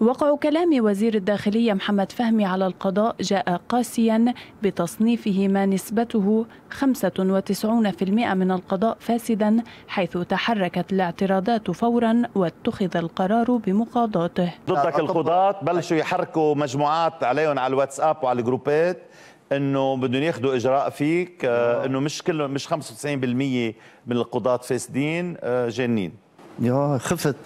وقع كلام وزير الداخلية محمد فهمي على القضاء جاء قاسيا بتصنيفه ما نسبته 95% من القضاء فاسدا حيث تحركت الاعتراضات فورا واتخذ القرار بمقاضاته ضدك القضاة بلشوا يحركوا مجموعات عليهم على الواتساب وعلى الجروبات انه بدهم ياخذوا اجراء فيك آه، آه. انه مش كله مش 95% من القضاة فاسدين آه، جانين يا خفت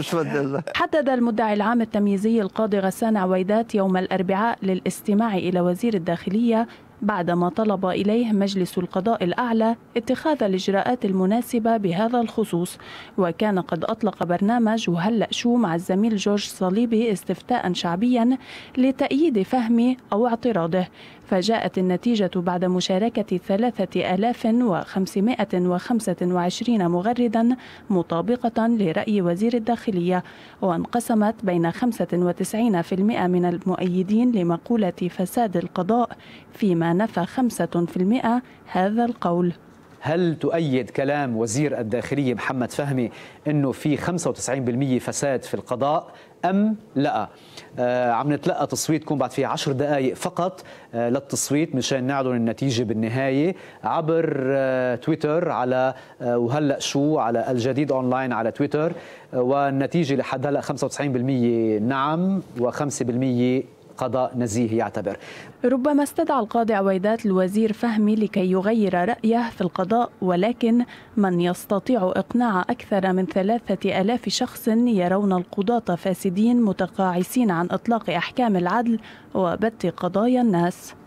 شو حدد المدعي العام التمييزي القاضي غسان عويدات يوم الاربعاء للاستماع الى وزير الداخليه بعدما طلب إليه مجلس القضاء الأعلى اتخاذ الإجراءات المناسبة بهذا الخصوص وكان قد أطلق برنامج وهلأ شو مع الزميل جورج صليبي استفتاء شعبيا لتأييد فهمه أو اعتراضه فجاءت النتيجة بعد مشاركة 3525 مغردا مطابقة لرأي وزير الداخلية وانقسمت بين 95% من المؤيدين لمقولة فساد القضاء فيما نفى 5% هذا القول هل تؤيد كلام وزير الداخلية محمد فهمي أنه في 95% فساد في القضاء أم لا آه عم نتلقى تصويتكم بعد في عشر دقائق فقط آه للتصويت مشان نعلن النتيجة بالنهاية عبر آه تويتر على آه وهلأ شو على الجديد أونلاين على تويتر آه والنتيجة لحد هلأ 95% نعم و5% قضاء نزيه يعتبر ربما استدعى القاضي عويدات الوزير فهمي لكي يغير رأيه في القضاء ولكن من يستطيع إقناع أكثر من ثلاثة ألاف شخص يرون القضاة فاسدين متقاعسين عن إطلاق أحكام العدل وبت قضايا الناس